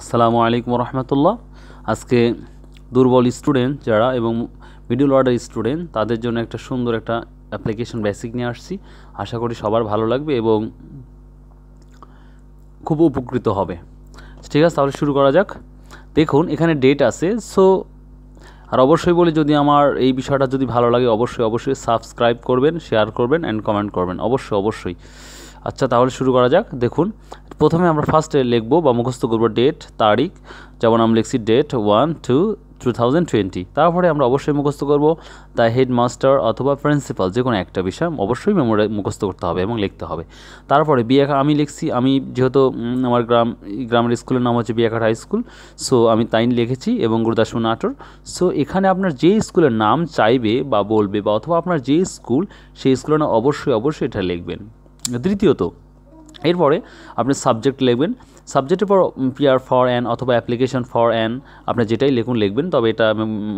আসসালামু আলাইকুম রহমতুল্লাহ আজকে দুর্বল স্টুডেন্ট যারা এবং মিডল অর্ডার স্টুডেন্ট তাদের জন্য একটা সুন্দর একটা অ্যাপ্লিকেশন বেসিক নিয়ে আসছি আশা করি সবার ভালো লাগবে এবং খুব উপকৃত হবে ঠিক আছে তাহলে শুরু করা যাক দেখুন এখানে ডেট আছে সো আর অবশ্যই বলি যদি আমার এই বিষয়টা যদি ভালো লাগে অবশ্যই অবশ্যই সাবস্ক্রাইব করবেন শেয়ার করবেন অ্যান্ড কমেন্ট করবেন অবশ্যই অবশ্যই আচ্ছা তাহলে শুরু করা যাক দেখুন প্রথমে আমরা ফার্স্টে লিখব বা মুখস্থ করব ডেট তারিখ যেমন আমরা লিখছি date one two two thousand twenty তারপরে আমরা অবশ্যই মুখস্থ করব দ্য হেডমাস্টার অথবা প্রিন্সিপাল যে কোনো একটা বিষয় অবশ্যই মেমোরি মুখস্থ করতে হবে এবং লিখতে হবে তারপরে বিয়াখা আমি লিখছি আমি যেহেতু আমার গ্রাম গ্রামের স্কুলের নাম হচ্ছে বিয়াঘাট হাই স্কুল সো আমি তাই লিখেছি এবং গুরুদাসপুর নাটোর সো এখানে আপনার যে স্কুলের নাম চাইবে বা বলবে বা অথবা আপনার যে স্কুল সেই স্কুলের নাম অবশ্যই অবশ্যই এটা লিখবেন দ্বিতীয়ত এরপরে আপনি সাবজেক্ট লিখবেন সাবজেক্টের পর পিয়ার ফর অ্যান অথবা অ্যাপ্লিকেশন ফর অ্যান আপনি যেটাই লিখুন লিখবেন তবে এটা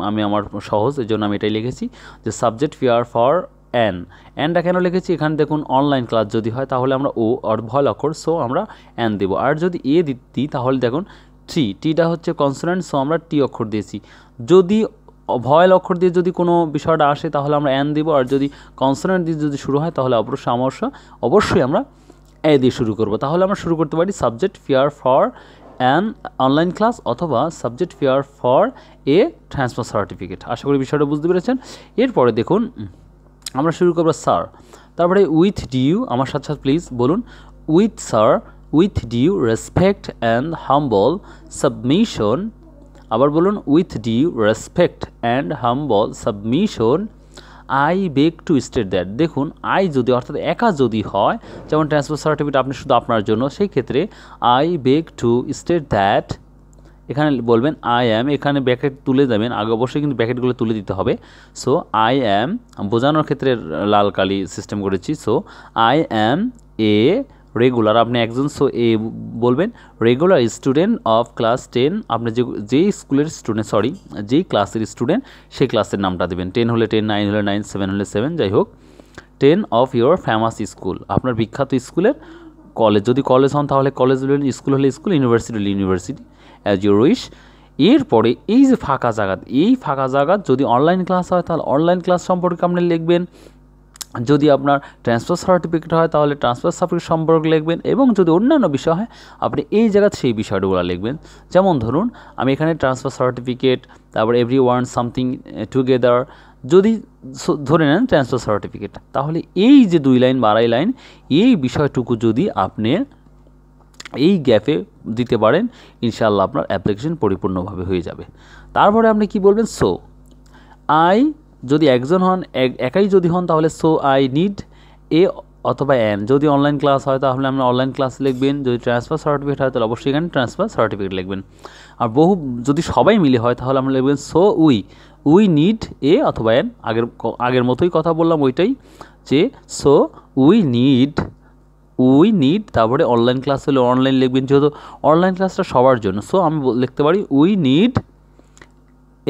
আমি আমার সহজ এই জন্য আমি এটাই লিখেছি যে সাবজেক্ট পিয়ার ফর অ্যান অ্যানটা কেন লিখেছি এখানে দেখুন অনলাইন ক্লাস যদি হয় তাহলে আমরা ও অর ভয় অক্ষর সো আমরা অ্যান দেবো আর যদি এ দিই তাহলে দেখুন থ্রি টিটা হচ্ছে কনসোনেন্ট সো আমরা টি অক্ষর দিয়েছি যদি ভয়েল অক্ষর দিয়ে যদি কোনো বিষয়টা আসে তাহলে আমরা অ্যান দিব আর যদি কনসোনেন্ট দিয়ে যদি শুরু হয় তাহলে অবশ্যই অবশ্য অবশ্যই আমরা এ দিয়ে শুরু করব তাহলে আমরা শুরু করতে পারি subject prayer for an online class অথবা subject prayer for a transfer certificate আশা করি বিষয়টা বুঝতে পেরেছেন এরপরে দেখুন আমরা শুরু করবো স্যার তারপরে উইথ ডিউ আমার সাথে সাথে প্লিজ বলুন with sir with due respect and humble submission আবার বলুন with due respect and humble submission I beg to state that দেখুন আই যদি অর্থাৎ একা যদি হয় যেমন ট্রান্সফার সার্টিফিকেট আপনি শুধু আপনার জন্য সেই ক্ষেত্রে I beg to state that এখানে বলবেন আই অ্যাম এখানে ব্যাকেট তুলে দেবেন আগে অবশ্যই কিন্তু ব্যাকেটগুলো তুলে দিতে হবে সো আই অ্যাম বোঝানোর ক্ষেত্রে লাল কালি সিস্টেম করেছি so I am a regular আপনি একজন এ বলবেন regular student of class ten আপনি যে যেই স্কুলের স্টুডেন্ট সরি যেই ক্লাসের স্টুডেন্ট সেই ক্লাসের নামটা দেবেন টেন হলে টেন নাইন হলে নাইন সেভেন হলে সেভেন যাই হোক ten of your famous school আপনার বিখ্যাত স্কুলের কলেজ যদি কলেজ হন তাহলে কলেজ হলে স্কুল হলে স্কুল ইউনিভার্সিটি হলে ইউনিভার্সিটি অ্যাজ ইউর উইশ এরপরে এই যে ফাঁকা জায়গা এই ফাঁকা জায়গা যদি অনলাইন ক্লাস হয় তাহলে অনলাইন ক্লাস সম্পর্কে আপনি লিখবেন যদি আপনার ট্রান্সফার সার্টিফিকেট হয় তাহলে ট্রান্সফার সার্টিফিকেট সম্পর্কে লিখবেন এবং যদি অন্যান্য বিষয় হয় আপনি এই জায়গার সেই বিষয়গুলো লিখবেন যেমন ধরুন আমি এখানে ট্রান্সফার সার্টিফিকেট তারপর এভরি ওয়ান সামথিং টুগেদার যদি ধরে নেন ট্রান্সফার সার্টিফিকেট তাহলে এই যে দুই লাইন বাড়াই লাইন এই বিষয়টুকু যদি আপনি এই গ্যাপে দিতে পারেন ইনশাআল্লাহ আপনার অ্যাপ্লিকেশন পরিপূর্ণভাবে হয়ে যাবে তারপরে আপনি কি বলবেন সো আই যদি একজন হন একাই যদি হন তাহলে সো আই নিড এ অথবা অ্যান যদি অনলাইন ক্লাস হয় তাহলে আমরা অনলাইন ক্লাস লিখবেন যদি ট্রান্সফার সার্টিফিকেট হয় তাহলে অবশ্যই এখানে ট্রান্সফার সার্টিফিকেট লিখবেন আর বহু যদি সবাই মিলে হয় তাহলে আমরা লিখবেন so we we need a অথবা অ্যান আগের আগের মতোই কথা বললাম ওইটাই যে so we need we need তারপরে অনলাইন ক্লাস হলে অনলাইন লিখবেন যেহেতু অনলাইন ক্লাসটা সবার জন্য সো আমি লিখতে পারি উই নিড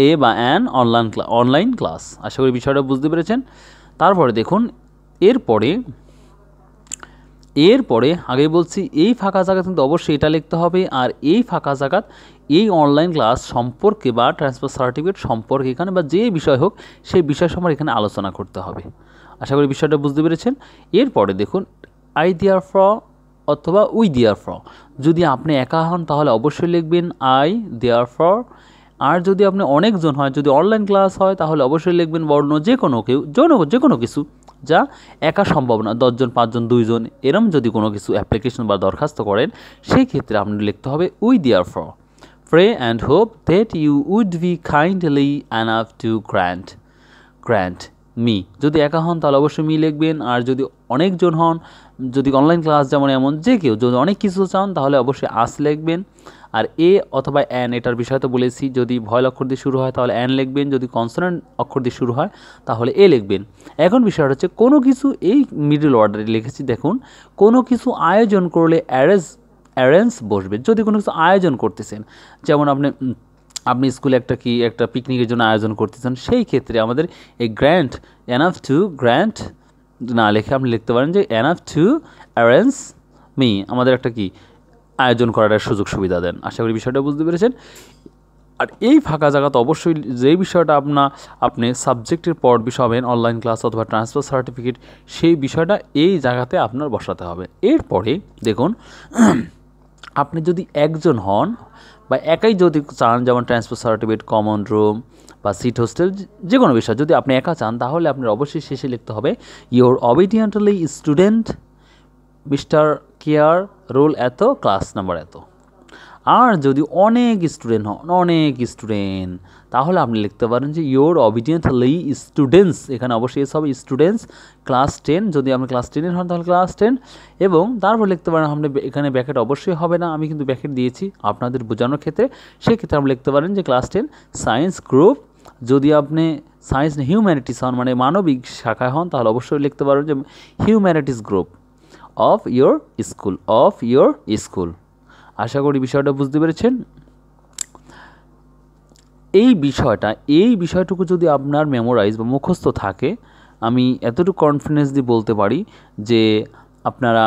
এ বা অ্যান অনলাইন অনলাইন ক্লাস আশা করি বিষয়টা বুঝতে পেরেছেন তারপরে দেখুন এরপরে এরপরে আগে বলছি এই ফাঁকা জায়গা কিন্তু অবশ্যই এটা লিখতে হবে আর এই ফাঁকা জায়গাত এই অনলাইন ক্লাস সম্পর্কে বা ট্রান্সফার সার্টিফিকেট সম্পর্কে এখানে বা যে বিষয় হোক সেই বিষয় সম্পর্কে এখানে আলোচনা করতে হবে আশা করি বিষয়টা বুঝতে পেরেছেন এরপরে দেখুন আই দিয়ার ফ্র অথবা উই দিয়ার ফ্র যদি আপনি একা হন তাহলে অবশ্যই লিখবেন আই দেয়ার ফর আর যদি আপনি অনেকজন হয় যদি অনলাইন ক্লাস হয় তাহলে অবশ্যই লিখবেন বর্ণ যে কোনো কেউ যে কোনো কিছু যা একা সম্ভব না দশজন পাঁচজন দুইজন এরম যদি কোনো কিছু অ্যাপ্লিকেশন বা দরখাস্ত করেন সেই ক্ষেত্রে আপনি লিখতে হবে we therefore pray and hope that you would be kindly enough to grant grant me যদি একা হন তাহলে অবশ্যই মি লিখবেন আর যদি অনেকজন হন যদি অনলাইন ক্লাস যেমন এমন যে কেউ যদি অনেক কিছু চান তাহলে অবশ্যই আস লিখবেন আর এ অথবা অ্যান এটার বিষয় তো বলেছি যদি ভয়েল অক্ষর দিয়ে শুরু হয় তাহলে অ্যান লিখবেন যদি কনসোনেন্ট অক্ষর দিয়ে শুরু হয় তাহলে এ লিখবেন এখন বিষয়টা হচ্ছে কোনো কিছু এই মিডল অর্ডারে লিখেছি দেখুন কোনো কিছু আয়োজন করলে অ্যারেজ অ্যারেঞ্জ বসবে যদি কোনো কিছু আয়োজন করতেছেন যেমন আপনি আপনি স্কুলে একটা কি একটা পিকনিকের জন্য আয়োজন করতে চান সেই ক্ষেত্রে আমাদের এই গ্র্যান্ট এনাফ টু গ্র্যান্ট না লেখে আপনি লিখতে পারেন যে এনাফ টু অ্যারেঞ্জ মি আমাদের একটা কি আয়োজন করার সুযোগ সুবিধা দেন আশা করি বিষয়টা বুঝতে পেরেছেন আর এই ফাঁকা জায়গাতে অবশ্যই যেই বিষয়টা আপনার আপনি সাবজেক্টের পর বিষয় হবেন অনলাইন ক্লাস অথবা ট্রান্সফার সার্টিফিকেট সেই বিষয়টা এই জায়গাতে আপনার বসাতে হবে এরপরে দেখুন আপনি যদি একজন হন বা একাই যদি চান যেমন ট্রান্সফার সার্টিফিকেট কমন রুম বা সিট হোস্টেল যে কোনো বিষয় যদি আপনি একা চান তাহলে আপনার অবশ্যই শেষে লিখতে হবে your obediently student mister care roll এত ক্লাস নাম্বার এত আর যদি অনেক স্টুডেন্ট হন অনেক স্টুডেন্ট তাহলে আপনি লিখতে পারেন যে ইয়োর লি স্টুডেন্টস এখানে অবশ্যই এস হবে স্টুডেন্টস ক্লাস টেন যদি আপনি ক্লাস টেনের হন তাহলে ক্লাস টেন এবং তারপর লিখতে পারেন আপনি এখানে ব্যাকেট অবশ্যই হবে না আমি কিন্তু ব্যাকেট দিয়েছি আপনাদের বোঝানোর ক্ষেত্রে সেক্ষেত্রে আপনি লিখতে পারেন যে ক্লাস টেন সায়েন্স গ্রুপ যদি আপনি সায়েন্স হিউম্যানিটিস হন মানে মানবিক শাখায় হন তাহলে অবশ্যই লিখতে পারেন যে humanities group of your school of your school আশা করি বিষয়টা বুঝতে পেরেছেন এই বিষয়টা এই বিষয়টুকু যদি আপনার মেমোরাইজ বা মুখস্থ থাকে আমি এতটুকু কনফিডেন্স দিয়ে বলতে পারি যে আপনারা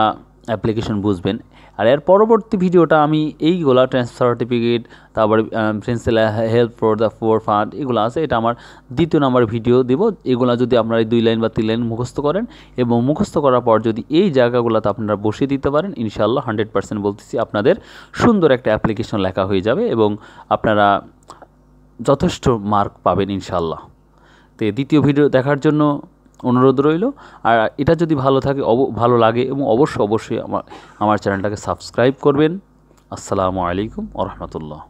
অ্যাপ্লিকেশন বুঝবেন আর এর পরবর্তী ভিডিওটা আমি এইগুলা ট্রান্সফার সার্টিফিকেট তারপরে principal help for the poor fund এগুলো আছে এটা আমার দ্বিতীয় নাম্বার ভিডিও দেব এগুলো যদি আপনারা দুই লাইন বা তিন লাইন মুখস্থ করেন এবং মুখস্থ করার পর যদি এই জায়গাগুলোতে আপনারা বসিয়ে দিতে পারেন ইনশাআল্লাহ হান্ড্রেড পার্সেন্ট বলতেছি আপনাদের সুন্দর একটা অ্যাপ্লিকেশন লেখা হয়ে যাবে এবং আপনারা যথেষ্ট মার্ক পাবেন ইনশাল্লাহ তো দ্বিতীয় ভিডিও দেখার জন্য অনুরোধ রইল আর এটা যদি ভালো থাকে অব ভালো লাগে এবং অবশ্যই অবশ্যই আমার আমার চ্যানেলটাকে সাবস্ক্রাইব করবেন আসসালামু আলাইকুম আ রহমতুল্লাহ